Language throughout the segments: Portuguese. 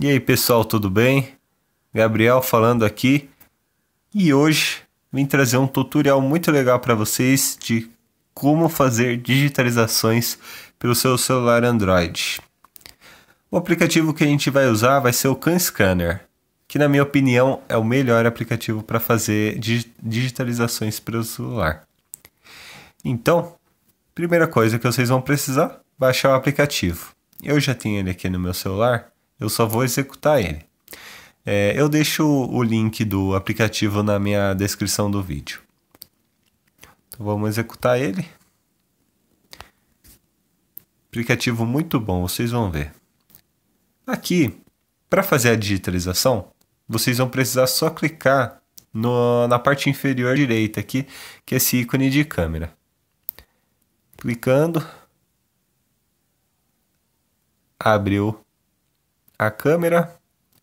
E aí pessoal, tudo bem? Gabriel falando aqui e hoje vim trazer um tutorial muito legal para vocês de como fazer digitalizações pelo seu celular Android. O aplicativo que a gente vai usar vai ser o Can Scanner que na minha opinião é o melhor aplicativo para fazer digitalizações pelo celular. Então, primeira coisa que vocês vão precisar, baixar o aplicativo. Eu já tenho ele aqui no meu celular, eu só vou executar ele. É, eu deixo o link do aplicativo na minha descrição do vídeo. Então vamos executar ele. Aplicativo muito bom, vocês vão ver. Aqui, para fazer a digitalização, vocês vão precisar só clicar no, na parte inferior direita aqui, que é esse ícone de câmera. Clicando, abriu a câmera.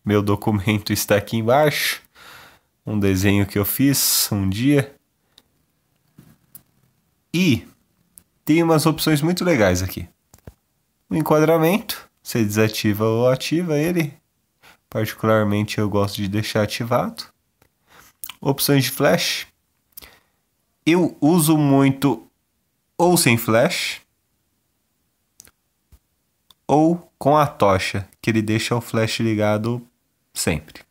Meu documento está aqui embaixo. Um desenho que eu fiz um dia. E tem umas opções muito legais aqui. O enquadramento, você desativa ou ativa ele. Particularmente eu gosto de deixar ativado. Opções de flash. Eu uso muito ou sem flash ou com a tocha, que ele deixa o flash ligado sempre.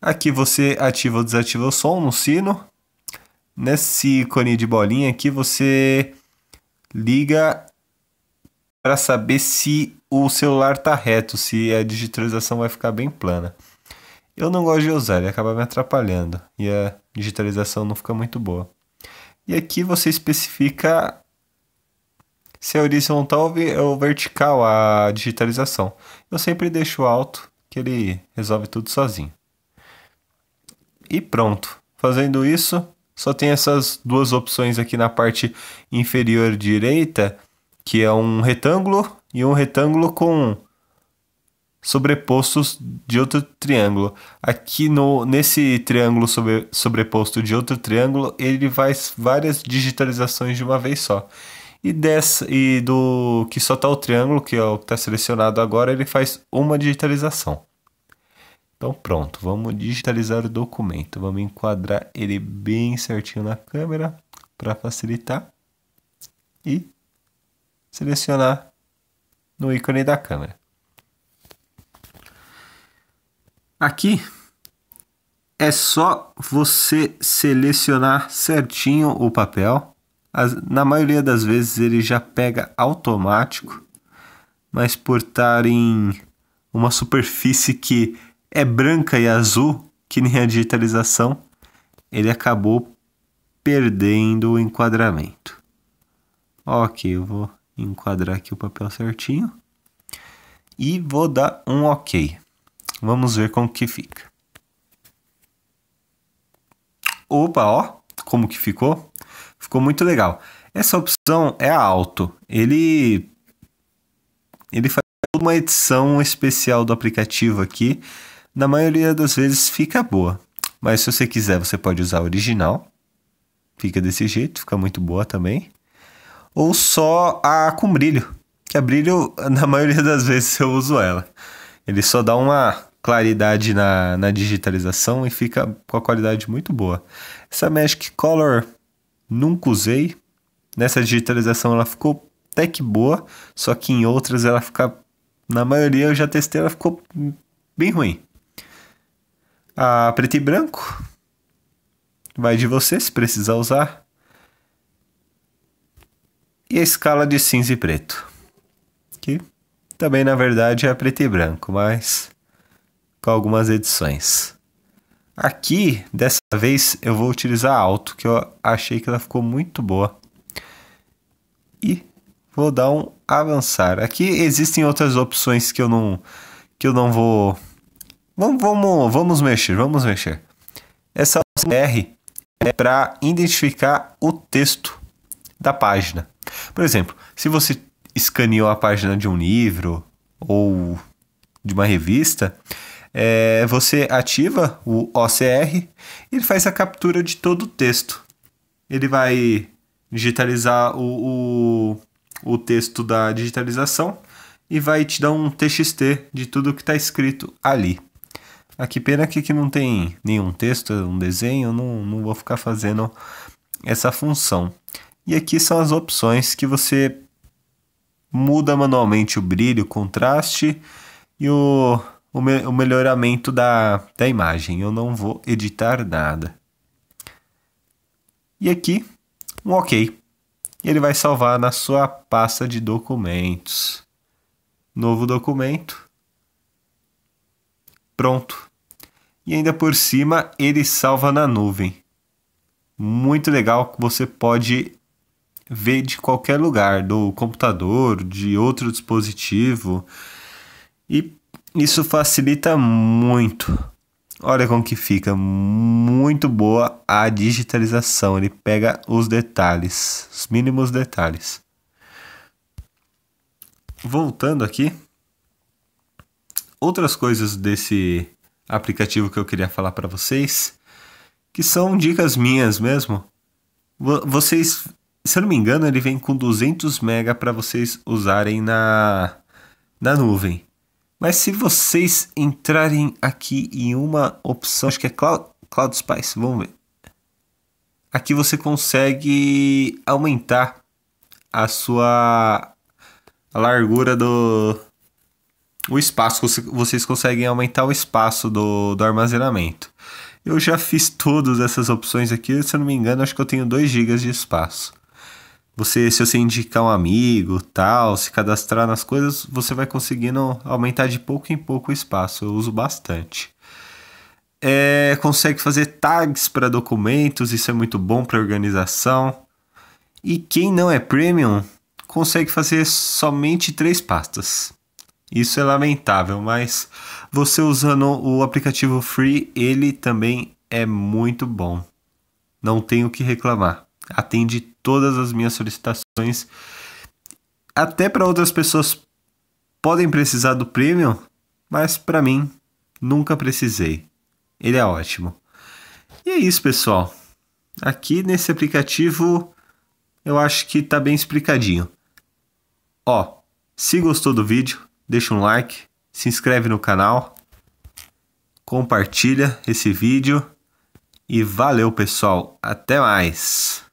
Aqui você ativa ou desativa o som no sino. Nesse ícone de bolinha aqui você liga para saber se o celular tá reto, se a digitalização vai ficar bem plana. Eu não gosto de usar, ele acaba me atrapalhando e a digitalização não fica muito boa. E aqui você especifica se é horizontal é ou vertical a digitalização. Eu sempre deixo alto, que ele resolve tudo sozinho. E pronto. Fazendo isso, só tem essas duas opções aqui na parte inferior direita, que é um retângulo e um retângulo com sobrepostos de outro triângulo. Aqui no, nesse triângulo sobre, sobreposto de outro triângulo, ele faz várias digitalizações de uma vez só. E, dessa, e do que só está o triângulo, que é o que está selecionado agora, ele faz uma digitalização. Então pronto, vamos digitalizar o documento. Vamos enquadrar ele bem certinho na câmera para facilitar. E selecionar no ícone da câmera. Aqui é só você selecionar certinho o papel as, na maioria das vezes ele já pega automático, mas por estar em uma superfície que é branca e azul, que nem a digitalização, ele acabou perdendo o enquadramento. Ok, eu vou enquadrar aqui o papel certinho e vou dar um ok. Vamos ver como que fica. Opa, ó, como que ficou? Ficou muito legal. Essa opção é a Alto. Ele ele faz uma edição especial do aplicativo aqui. Na maioria das vezes fica boa. Mas se você quiser, você pode usar a original. Fica desse jeito, fica muito boa também. Ou só a com brilho. Que a brilho, na maioria das vezes, eu uso ela. Ele só dá uma claridade na, na digitalização e fica com a qualidade muito boa. Essa Magic Color nunca usei. Nessa digitalização ela ficou até que boa, só que em outras ela fica. Na maioria eu já testei, ela ficou bem ruim. A preto e branco. Vai de você se precisar usar. E a escala de cinza e preto. Que também, na verdade, é preto e branco, mas com algumas edições. Aqui, dessa vez, eu vou utilizar alto, que eu achei que ela ficou muito boa. E vou dar um avançar. Aqui existem outras opções que eu não, que eu não vou... Vamos, vamos, vamos mexer, vamos mexer. Essa opção R é para identificar o texto da página. Por exemplo, se você escaneou a página de um livro ou de uma revista, é, você ativa o OCR, ele faz a captura de todo o texto. Ele vai digitalizar o, o, o texto da digitalização e vai te dar um TXT de tudo que está escrito ali. Aqui, ah, pena que, que não tem nenhum texto, um desenho, não, não vou ficar fazendo essa função. E aqui são as opções que você muda manualmente o brilho, o contraste e o o, me o melhoramento da, da imagem. Eu não vou editar nada. E aqui, um OK. Ele vai salvar na sua pasta de documentos. Novo documento. Pronto. E ainda por cima, ele salva na nuvem. Muito legal que você pode ver de qualquer lugar, do computador, de outro dispositivo. E isso facilita muito. Olha como que fica muito boa a digitalização. Ele pega os detalhes, os mínimos detalhes. Voltando aqui, outras coisas desse aplicativo que eu queria falar para vocês, que são dicas minhas mesmo. Vocês, se eu não me engano, ele vem com 200 mega para vocês usarem na na nuvem. Mas se vocês entrarem aqui em uma opção, acho que é Cloud, Cloud Spice, vamos ver. Aqui você consegue aumentar a sua a largura do o espaço, vocês conseguem aumentar o espaço do, do armazenamento. Eu já fiz todas essas opções aqui, se eu não me engano, acho que eu tenho 2 GB de espaço você, se você indicar um amigo, tal, se cadastrar nas coisas, você vai conseguindo aumentar de pouco em pouco o espaço. Eu uso bastante. É, consegue fazer tags para documentos, isso é muito bom para organização. E quem não é premium consegue fazer somente três pastas. Isso é lamentável, mas você usando o aplicativo free, ele também é muito bom. Não tenho o que reclamar atende todas as minhas solicitações. Até para outras pessoas podem precisar do premium, mas para mim nunca precisei. Ele é ótimo. E é isso, pessoal. Aqui nesse aplicativo eu acho que tá bem explicadinho. Ó, se gostou do vídeo, deixa um like, se inscreve no canal, compartilha esse vídeo e valeu, pessoal. Até mais.